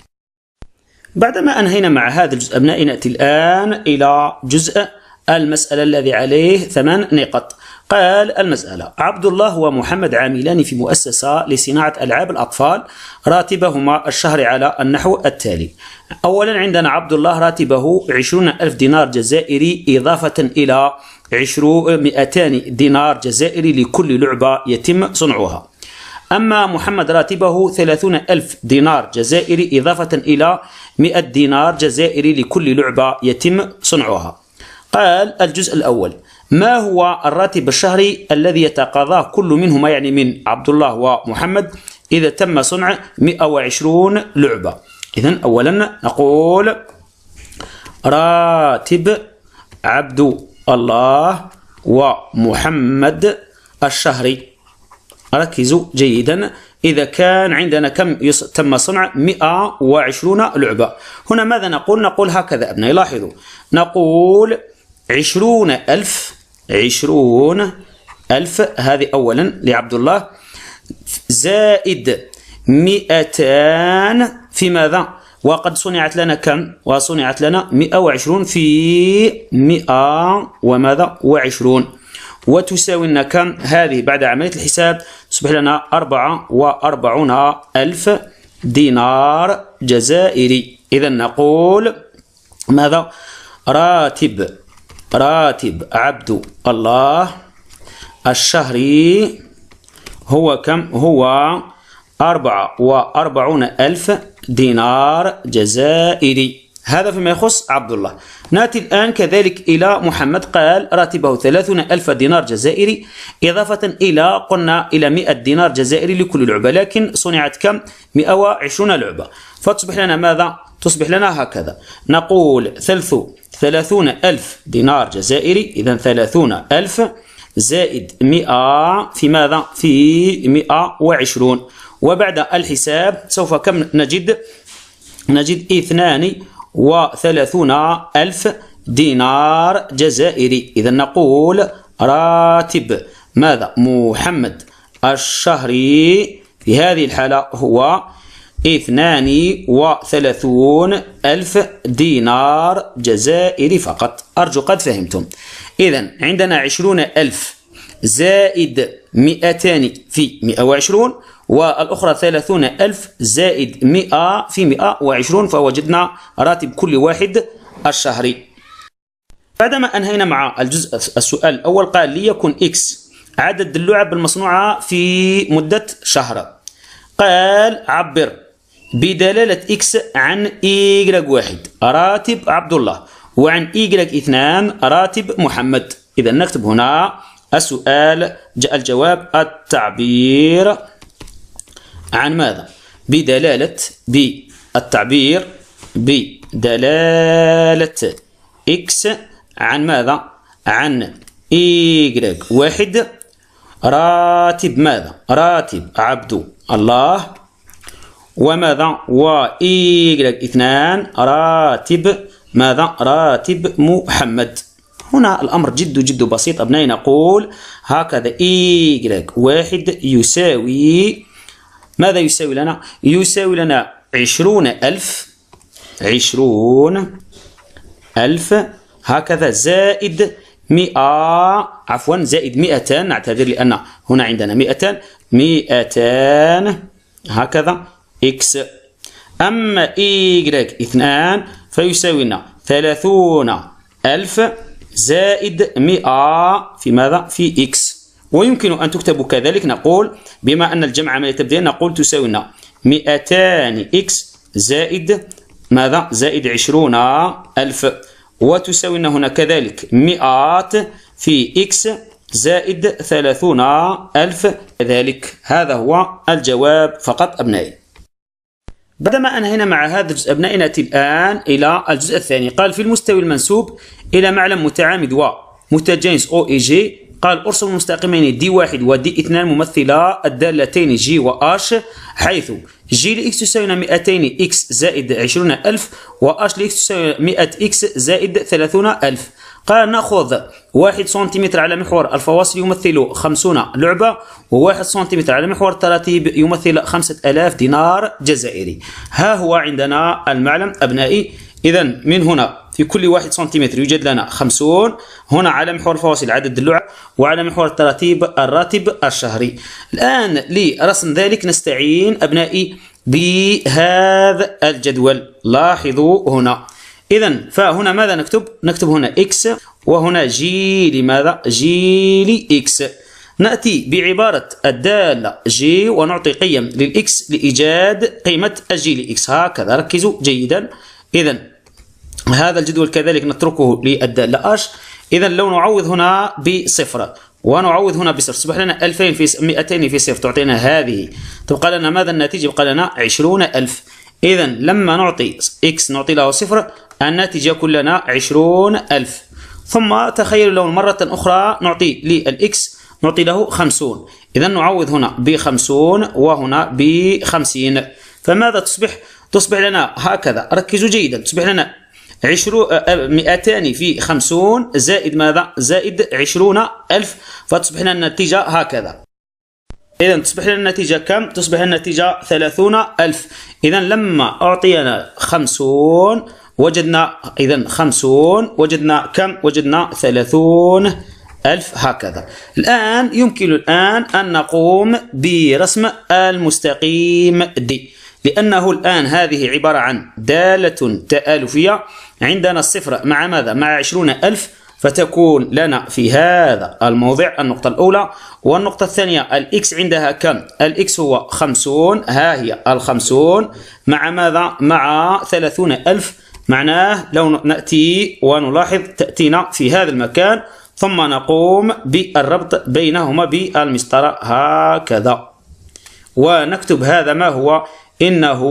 بعدما أنهينا مع هذا الجزء أبنائي نأتي الآن إلى جزء المسألة الذي عليه ثمان نقط قال المسألة عبد الله ومحمد عاملان في مؤسسة لصناعة ألعاب الأطفال راتبهما الشهر على النحو التالي أولا عندنا عبد الله راتبه عشرون ألف دينار جزائري إضافة إلى 200 دينار جزائري لكل لعبة يتم صنعها أما محمد راتبه 30 ألف دينار جزائري إضافة إلى 100 دينار جزائري لكل لعبة يتم صنعها قال الجزء الأول ما هو الراتب الشهري الذي يتقاضاه كل منهما يعني من عبد الله ومحمد إذا تم صنع 120 لعبة إذا أولا نقول راتب عبد الله ومحمد الشهري ركزوا جيدا إذا كان عندنا كم يص... تم صنع 120 لعبة هنا ماذا نقول نقول هكذا أبنائي لاحظوا نقول 20 ألف 20 ألف هذه أولا لعبد الله زائد 200 في ماذا وقد صنعت لنا كم وصنعت لنا 120 في 100 وماذا وعشرون وتساوي لنا كم هذه بعد عملية الحساب تصبح لنا أربعة وأربعون ألف دينار جزائري إذا نقول ماذا راتب راتب عبد الله الشهري هو كم هو أربعة وأربعون ألف دينار جزائري هذا فيما يخص عبد الله ناتي الآن كذلك إلى محمد قال راتبه ثلاثون ألف دينار جزائري إضافة إلى قلنا إلى 100 دينار جزائري لكل لعبة لكن صنعت كم 120 لعبة فتصبح لنا ماذا تصبح لنا هكذا نقول ثلث ثلاثون ألف دينار جزائري إذا ثلاثون ألف زائد 100 في ماذا في 120 وبعد الحساب سوف كم نجد نجد اثنان وثلاثون ألف دينار جزائري إذا نقول راتب ماذا محمد الشهري في هذه الحالة هو اثنان وثلاثون ألف دينار جزائري فقط أرجو قد فهمتم إذا عندنا عشرون ألف زائد مئتان في مئة وعشرون والأخرى 30 ألف زائد 100 في 120 فوجدنا راتب كل واحد الشهري بعدما أنهينا مع الجزء السؤال الأول قال ليكن إكس عدد اللعب المصنوعة في مدة شهر قال عبر بدلالة إكس عن إيجرك واحد راتب عبد الله وعن إيجرك اثنان راتب محمد إذا نكتب هنا السؤال جاء الجواب التعبير عن ماذا بدلالة بالتعبير بدلالة إكس عن ماذا عن إيكغيك واحد راتب ماذا راتب عبد الله وماذا وإيكغيك اثنان راتب ماذا راتب محمد هنا الأمر جد جد بسيط أبنائي نقول هكذا إيكغيك واحد يساوي ماذا يساوي لنا يساوي لنا عشرون ألف عشرون ألف هكذا زائد مئة عفوا زائد مئتان نعتذر لأن هنا عندنا مئتان مئتان هكذا إكس أما إيكغيك اثنان فيساوي لنا ثلاثون ألف زائد مئة في ماذا؟ في إكس ويمكن أن تكتب كذلك نقول بما أن الجمع عملية تبديل نقول تساوينا 200 إكس زائد ماذا زائد 20 ألف وتساوينا هنا كذلك 100 في إكس زائد 30 ألف كذلك هذا هو الجواب فقط أبنائي بعدما أنهينا مع هذا الجزء أبنائي نأتي الآن إلى الجزء الثاني قال في المستوي المنسوب إلى معلم متعامد و متجانس أو إي جي قال ارسم المستقيمين دي واحد ودي اثنان ممثلا الدالتين جي واش حيث جي لإكس تساوي 200 إكس زائد 20000 وأش لإكس تساوي 100 إكس زائد 30000 قال ناخذ 1 سنتيمتر على محور الفواصل يمثل 50 لعبة و1 سنتيمتر على محور التراتيب يمثل 5000 دينار جزائري ها هو عندنا المعلم أبنائي إذا من هنا في كل واحد سنتيمتر يوجد لنا 50 هنا على محور الفواصل عدد اللعب وعلى محور التراتيب الراتب الشهري الآن لرسم ذلك نستعين أبنائي بهذا الجدول لاحظوا هنا إذا فهنا ماذا نكتب؟ نكتب هنا إكس وهنا جي لماذا؟ جي لإكس نأتي بعبارة الدالة جي ونعطي قيم للإكس لإيجاد قيمة الجي لإكس هكذا ركزوا جيدا إذا هذا الجدول كذلك نتركه للدالة اش اذا لو نعوض هنا بصفر ونعوض هنا بصفر تصبح لنا 2000 في 200 في صفر تعطينا هذه تبقى لنا ماذا النتيجه يبقى لنا 20000 اذا لما نعطي اكس نعطي له صفر النتيجه كلنا 20000 ثم تخيلوا لو مرة أخرى نعطي للإكس نعطي له 50 إذا نعوض هنا ب 50 وهنا ب 50 فماذا تصبح؟ تصبح لنا هكذا ركزوا جيدا تصبح لنا 200 آه، آه، في 50 زائد ماذا؟ زائد 20000 فتصبح لنا النتيجة هكذا. إذا تصبح لنا النتيجة كم؟ تصبح النتيجة 30000. إذا لما أعطينا 50 وجدنا إذا 50 وجدنا كم؟ وجدنا 30000 هكذا. الآن يمكن الآن أن نقوم برسم المستقيم دي. لأنه الآن هذه عبارة عن دالة تآلفية عندنا الصفر مع ماذا؟ مع عشرون ألف فتكون لنا في هذا الموضع النقطة الأولى والنقطة الثانية الإكس عندها كم؟ الإكس هو خمسون ها هي الخمسون مع ماذا؟ مع ثلاثون ألف معناه لو نأتي ونلاحظ تأتينا في هذا المكان ثم نقوم بالربط بينهما بالمسطرة هكذا ونكتب هذا ما هو إنه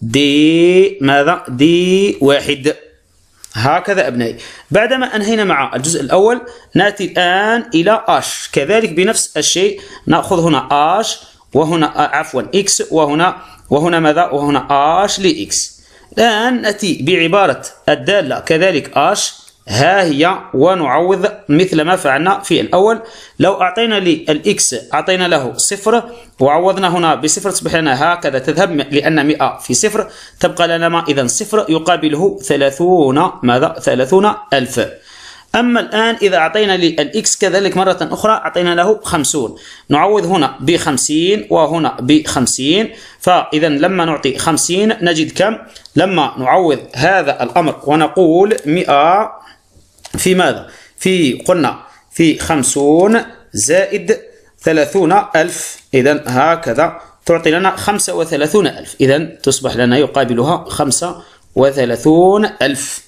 دي ماذا دي واحد هكذا أبنائي بعدما أنهينا مع الجزء الأول نأتي الآن إلى أش كذلك بنفس الشيء نأخذ هنا أش وهنا عفوا إكس وهنا وهنا ماذا وهنا أش لإكس الآن نأتي بعبارة الدالة كذلك أش ها هي ونعوض مثل ما فعلنا في الأول لو أعطينا للإكس أعطينا له صفر وعوضنا هنا بصفر تصبح لنا هكذا تذهب لأن 100 في صفر تبقى لنا ما إذا صفر يقابله 30 ماذا 30 ألف أما الآن إذا أعطينا للإكس كذلك مرة أخرى أعطينا له 50 نعوض هنا ب 50 وهنا ب 50 فإذا لما نعطي 50 نجد كم؟ لما نعوض هذا الأمر ونقول 100 في ماذا في قلنا في خمسون زائد ثلاثون ألف إذا هكذا تعطي لنا خمسة وثلاثون ألف إذا تصبح لنا يقابلها خمسة وثلاثون ألف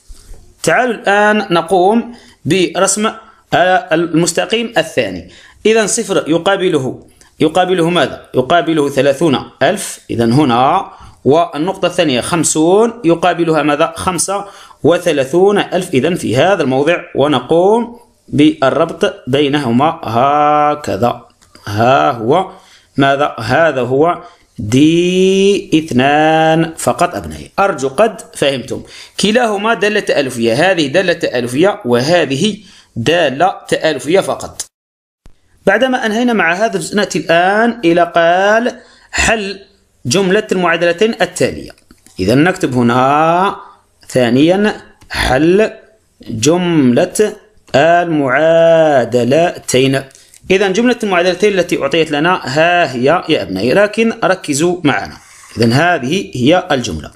تعالوا الآن نقوم برسم المستقيم الثاني إذا صفر يقابله يقابله ماذا؟ يقابله ثلاثون ألف إذا هنا والنقطة الثانية خمسون يقابلها ماذا؟ خمسة وثلاثون ألف إذا في هذا الموضع ونقوم بالربط بينهما هكذا ها هو ماذا هذا هو دي اثنان فقط أبنائي أرجو قد فهمتم كلاهما دالة تألفية هذه دالة تألفية وهذه دالة تألفية فقط بعدما أنهينا مع هذا الجزء نأتي الآن إلى قال حل جملة المعادلتين التالية إذا نكتب هنا ثانيا حل جملة المعادلتين إذا جملة المعادلتين التي أعطيت لنا ها هي يا أبنائي لكن ركزوا معنا إذا هذه هي الجملة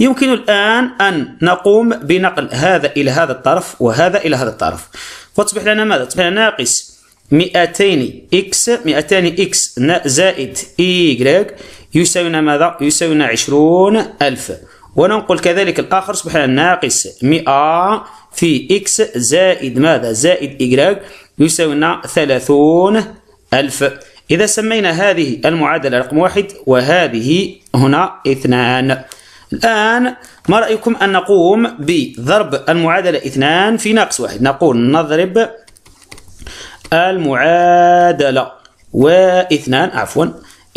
يمكن الآن أن نقوم بنقل هذا إلى هذا الطرف وهذا إلى هذا الطرف فتصبح لنا ماذا؟ تصبح لنا ناقص 200 إكس 200 إكس زائد إيكغيك يساوينا ماذا؟ يساوينا 20 ألف وننقل كذلك الآخر أصبح ناقص 100 في إكس زائد ماذا زائد إجراك يساوي لنا 30 ألف إذا سمينا هذه المعادلة رقم واحد وهذه هنا اثنان الآن ما رأيكم أن نقوم بضرب المعادلة اثنان في ناقص واحد نقول نضرب المعادلة واثنان عفوا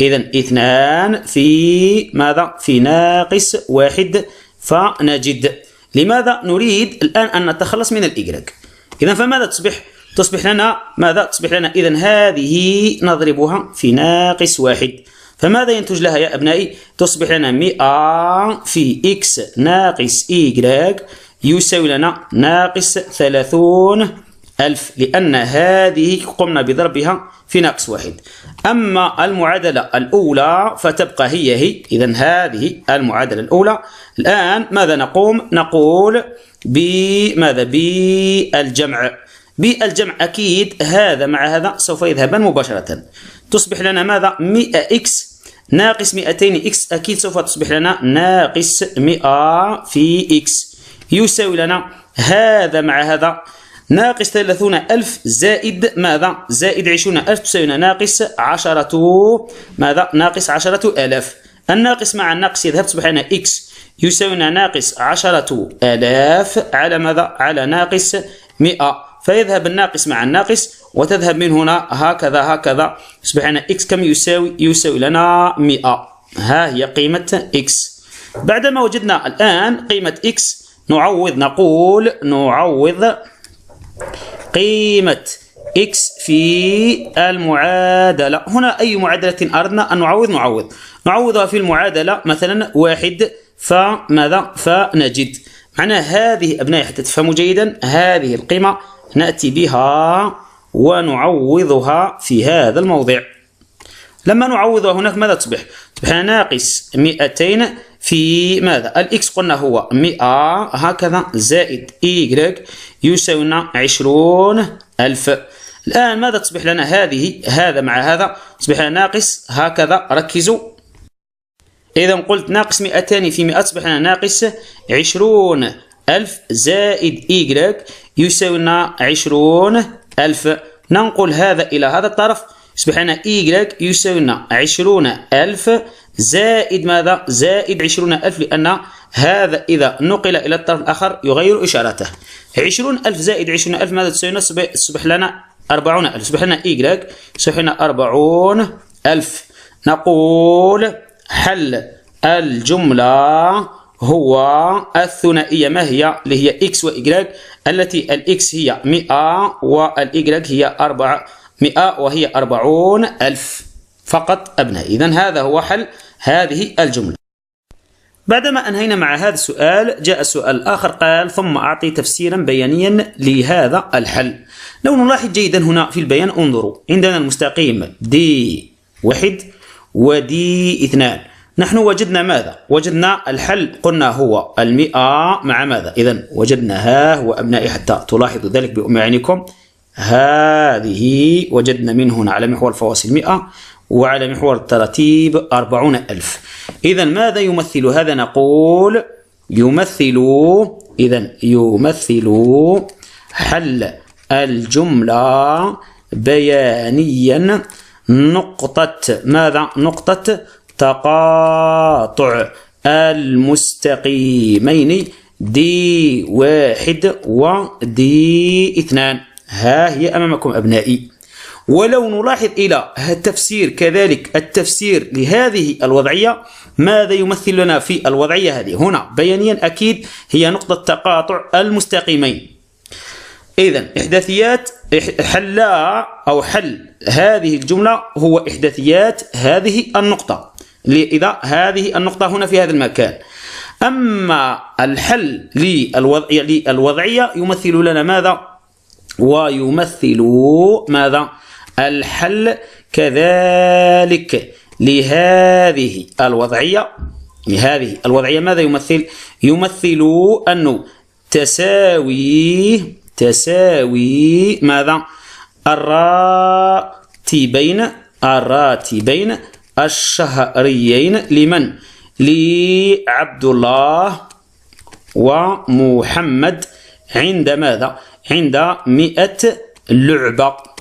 إذا اثنان في ماذا؟ في ناقص واحد فنجد لماذا نريد الآن أن نتخلص من الإجراك إذا فماذا تصبح؟ تصبح لنا ماذا؟ تصبح لنا إذا هذه نضربها في ناقص واحد فماذا ينتج لها يا أبنائي؟ تصبح لنا 100 في إكس ناقص إيكغ يساوي لنا ناقص ثلاثون ألف لأن هذه قمنا بضربها في ناقص واحد أما المعادلة الأولى فتبقى هي هي إذا هذه المعادلة الأولى الآن ماذا نقوم نقول بماذا بالجمع بالجمع أكيد هذا مع هذا سوف يذهبان مباشرة تصبح لنا ماذا 100 إكس ناقص 200 إكس أكيد سوف تصبح لنا ناقص 100 في إكس يساوي لنا هذا مع هذا ناقص 30 ألف زائد ماذا؟ زائد 20 ألف تساوينا ناقص 10 ماذا؟ ناقص 10 ألاف الناقص مع الناقص يذهب تصبح لنا إكس يساوينا ناقص 10 ألاف على ماذا؟ على ناقص 100 فيذهب الناقص مع الناقص وتذهب من هنا هكذا هكذا سبحانه لنا إكس كم يساوي؟ يساوي لنا 100 ها هي قيمة إكس بعدما وجدنا الآن قيمة إكس نعوض نقول نعوض قيمة اكس في المعادلة هنا أي معادلة أردنا أن نعوض نعوض نعوضها في المعادلة مثلا واحد فماذا فنجد معنا هذه أبنائي حتى تفهموا جيدا هذه القيمة نأتي بها ونعوضها في هذا الموضع لما نعوضها هناك ماذا تصبح؟ تصبح ناقص 200 في ماذا الاكس قلنا هو 100 هكذا زائد y يساوينا عشرون 20000 الان ماذا تصبح لنا هذه هذا مع هذا تصبح لنا ناقص هكذا ركزوا اذا قلت ناقص 200 في 100 تصبح لنا ناقص 20000 زائد y يساوينا عشرون 20000 ننقل هذا الى هذا الطرف يصبح لنا y يساوينا عشرون 20000 زائد ماذا؟ زائد عشرون ألف لأن هذا إذا نقل إلى الطرف الآخر يغير إشارته عشرون ألف زائد عشرون ألف ماذا زايد 20000 لان هذا اذا نقل الي الطرف الاخر يغير اشارته 20000 زايد 20000 الف ماذا تساوينا تصبح لنا 40000 ألف تصبح لنا إيكلاك تصبح لنا 40000 نقول حل الجملة هو الثنائية ما هي؟ اللي هي إكس وإيكلاك التي الإكس هي 100 والإيكلاك هي 400 وهي 40 ألف فقط أبناء إذا هذا هو حل هذه الجملة بعدما أنهينا مع هذا السؤال جاء سؤال آخر قال ثم أعطي تفسيرا بيانيا لهذا الحل لو نلاحظ جيدا هنا في البيان انظروا عندنا المستقيم دي واحد ودي اثنان نحن وجدنا ماذا؟ وجدنا الحل قلنا هو المئة مع ماذا؟ إذا وجدنا ها هو أبنائي حتى تلاحظوا ذلك بأم عينكم هذه وجدنا من هنا على محور الفواصل 100 وعلى محور الترتيب أربعون ألف إذا ماذا يمثل هذا نقول يمثل إذا يمثل حل الجملة بيانيا نقطة ماذا نقطة تقاطع المستقيمين دي واحد ودي اثنان ها هي أمامكم أبنائي ولو نلاحظ إلى التفسير كذلك التفسير لهذه الوضعية ماذا يمثل لنا في الوضعية هذه هنا بيانيا أكيد هي نقطة تقاطع المستقيمين إذا إحداثيات حل أو حل هذه الجملة هو إحداثيات هذه النقطة إذا هذه النقطة هنا في هذا المكان أما الحل للوضعية يمثل لنا ماذا؟ ويمثل ماذا؟ الحل كذلك لهذه الوضعية لهذه الوضعية ماذا يمثل؟ يمثل أنه تساوي تساوي ماذا؟ الراتبين الراتبين الشهريين لمن؟ لعبد الله ومحمد عند ماذا؟ عند مئة لعبة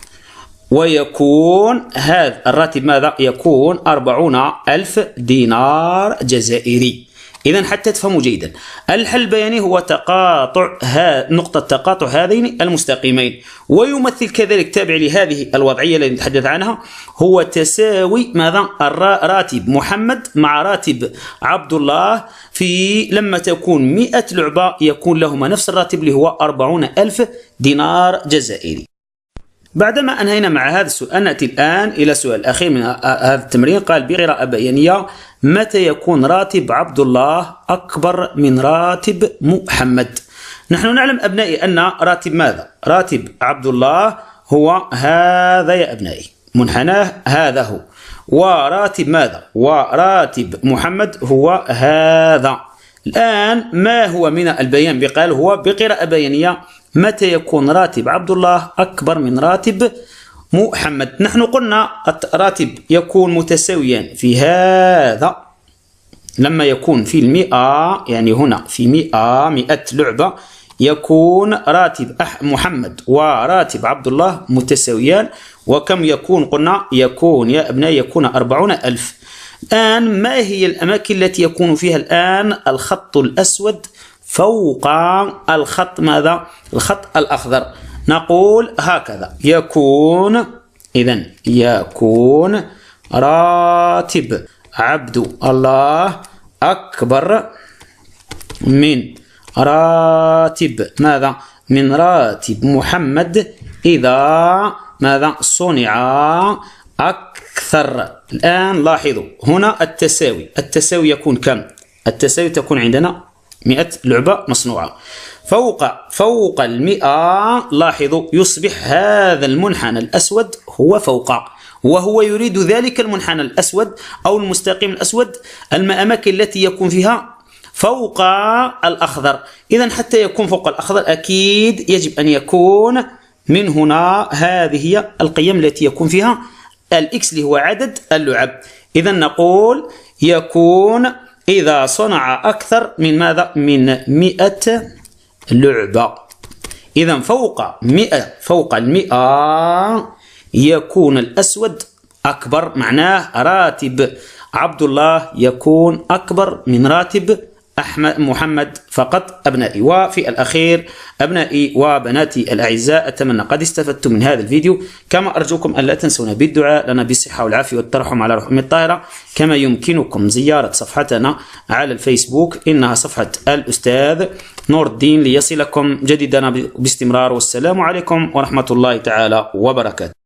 ويكون هذا الراتب ماذا يكون أربعون ألف دينار جزائري إذا حتى تفهموا جيدا الحل البياني هو تقاطع ها نقطة تقاطع هذين المستقيمين ويمثل كذلك تابع لهذه الوضعية التي نتحدث عنها هو تساوي ماذا راتب محمد مع راتب عبد الله في لما تكون 100 لعبة يكون لهما نفس الراتب اللي هو 40 ألف دينار جزائري بعدما أنهينا مع هذا السؤال نأتي الآن إلى السؤال الأخير من هذا التمرين قال بقراءة بيانية يعني متى يكون راتب عبد الله أكبر من راتب محمد نحن نعلم أبنائي أن راتب ماذا راتب عبد الله هو هذا يا أبنائي منحناه هذا هو وراتب ماذا وراتب محمد هو هذا الآن ما هو من البيان بقال هو بقراءة بيانية يعني متى يكون راتب عبد الله أكبر من راتب محمد نحن قلنا الراتب يكون متساويا في هذا لما يكون في المئة يعني هنا في مئة مئة لعبة يكون راتب محمد وراتب عبد الله متساويان وكم يكون قلنا يكون يا أبناء يكون أربعون ألف الآن ما هي الأماكن التي يكون فيها الآن الخط الأسود فوق الخط ماذا الخط الأخضر نقول هكذا يكون إذا يكون راتب عبد الله أكبر من راتب ماذا من راتب محمد إذا ماذا صنع أكثر الآن لاحظوا هنا التساوي التساوي يكون كم التساوي تكون عندنا 100 لعبة مصنوعة فوق فوق المئة لاحظوا يصبح هذا المنحنى الأسود هو فوق وهو يريد ذلك المنحنى الأسود أو المستقيم الأسود الأماكن التي يكون فيها فوق الأخضر إذا حتى يكون فوق الأخضر أكيد يجب أن يكون من هنا هذه هي القيم التي يكون فيها الإكس اللي هو عدد اللعب إذا نقول يكون إذا صنع أكثر من ماذا؟ من مئة لعبة إذا فوق مئة فوق المئة يكون الأسود أكبر معناه راتب عبد الله يكون أكبر من راتب أحمد محمد فقط أبنائي وفي الأخير أبنائي وبناتي الأعزاء أتمنى قد استفدتم من هذا الفيديو كما أرجوكم أن لا تنسونا بالدعاء لنا بالصحة والعافية والترحم على روح الطائرة كما يمكنكم زيارة صفحتنا على الفيسبوك إنها صفحة الأستاذ نور الدين ليصلكم جديدنا باستمرار والسلام عليكم ورحمة الله تعالى وبركاته